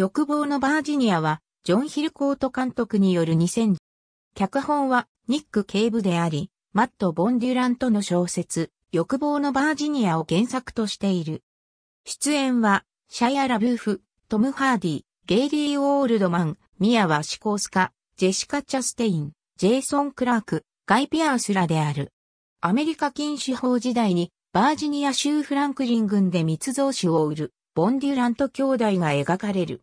欲望のバージニアは、ジョン・ヒルコート監督による2000、脚本はニック・ケイブであり、マット・ボン・デュラントの小説、欲望のバージニアを原作としている。出演は、シャヤ・ラブーフ、トム・ハーディ、ゲイリー・オールドマン、ミアワ・シコースカ、ジェシカ・チャステイン、ジェイソン・クラーク、ガイ・ピアースらである。アメリカ禁止法時代に、バージニア州フランクリン郡で密造酒を売る、ボン・デュラント兄弟が描かれる。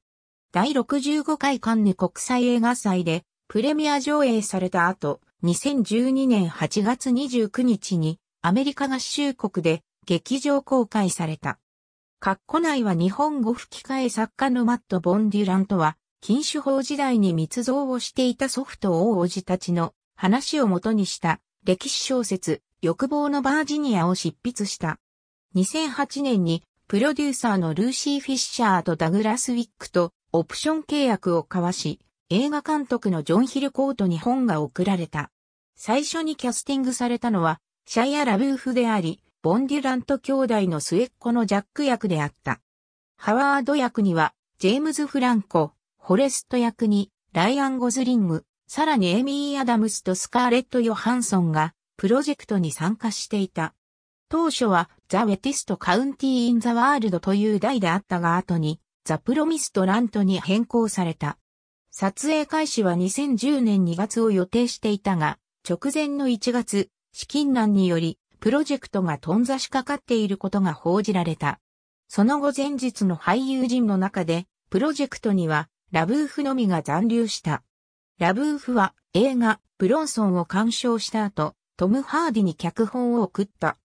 第65回カンヌ国際映画祭でプレミア上映された後、2012年8月29日にアメリカ合衆国で劇場公開された。カッコ内は日本語吹き替え作家のマット・ボン・デュラントは、禁酒法時代に密造をしていた祖父と王子たちの話をもとにした歴史小説、欲望のバージニアを執筆した。2008年にプロデューサーのルーシー・フィッシャーとダグラス・ウィックとオプション契約を交わし、映画監督のジョン・ヒルコートに本が送られた。最初にキャスティングされたのは、シャイア・ラブーフであり、ボン・デュラント兄弟の末っ子のジャック役であった。ハワード役には、ジェームズ・フランコ、ホレスト役に、ライアン・ゴズリング、さらにエミー・アダムスとスカーレット・ヨハンソンが、プロジェクトに参加していた。当初は、ザ・ウェティスト・カウンティ・イン・ザ・ワールドという題であったが後に、ザ・プロミスト・ラントに変更された。撮影開始は2010年2月を予定していたが、直前の1月、資金難により、プロジェクトが頓挫しかかっていることが報じられた。その後前日の俳優陣の中で、プロジェクトには、ラブーフのみが残留した。ラブーフは映画、ブロンソンを鑑賞した後、トム・ハーディに脚本を送った。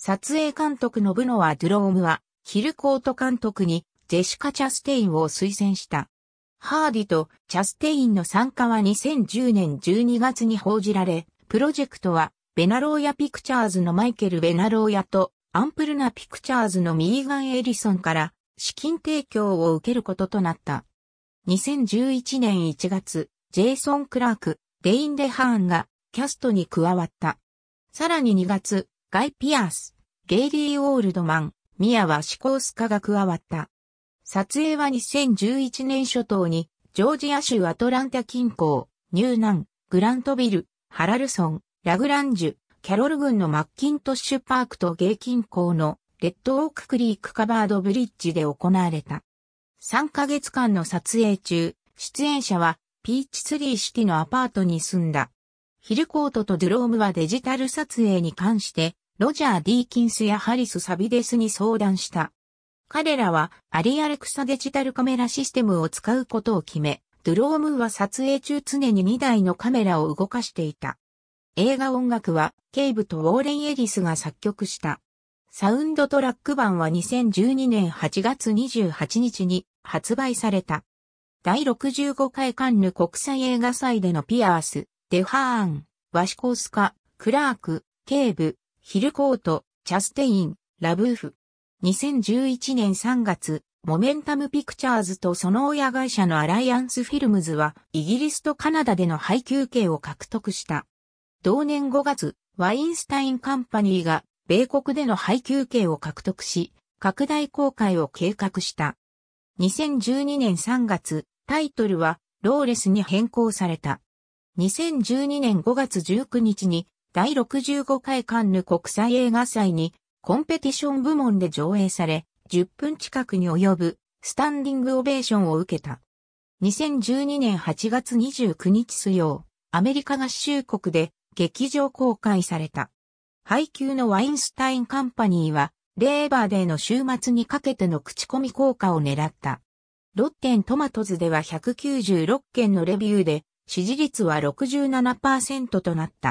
撮影監督のブノワ・ドゥロームは、ヒルコート監督にジェシカ・チャステインを推薦した。ハーディとチャステインの参加は2010年12月に報じられ、プロジェクトはベナローヤ・ピクチャーズのマイケル・ベナローヤとアンプルナ・ピクチャーズのミーガン・エリソンから資金提供を受けることとなった。2011年1月、ジェイソン・クラーク、デイン・デ・ハーンがキャストに加わった。さらに2月、ガイ・ピアース、ゲイリー・オールドマン、ミアはシコースカが加わった。撮影は2011年初頭に、ジョージア州アトランタ近郊、ニューナン、グラントビル、ハラルソン、ラグランジュ、キャロル郡のマッキントッシュパークとゲイ近郊のレッドオーククリークカバードブリッジで行われた。3ヶ月間の撮影中、出演者はピーチツリーシティのアパートに住んだ。ヒルコートとドゥロームはデジタル撮影に関してロジャー・ディーキンスやハリス・サビデスに相談した。彼らはアリ・アレクサデジタルカメラシステムを使うことを決め、ドゥロームは撮影中常に2台のカメラを動かしていた。映画音楽はケイブとウォーレン・エリスが作曲した。サウンドトラック版は2012年8月28日に発売された。第65回カンヌ国際映画祭でのピアース、デハーン、ワシコースカ、クラーク、ケーブ、ヒルコート、チャステイン、ラブーフ。2011年3月、モメンタムピクチャーズとその親会社のアライアンスフィルムズは、イギリスとカナダでの配給権を獲得した。同年5月、ワインスタインカンパニーが、米国での配給権を獲得し、拡大公開を計画した。2012年3月、タイトルは、ローレスに変更された。2012年5月19日に、第65回カンヌ国際映画祭にコンペティション部門で上映され、10分近くに及ぶスタンディングオベーションを受けた。2012年8月29日水曜、アメリカ合衆国で劇場公開された。配給のワインスタインカンパニーは、レーバーデーの週末にかけての口コミ効果を狙った。ロッテントマトズでは196件のレビューで、支持率は67%となった。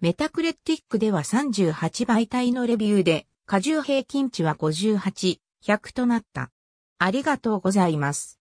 メタクレティックでは38媒体のレビューで、荷重平均値は58、100となった。ありがとうございます。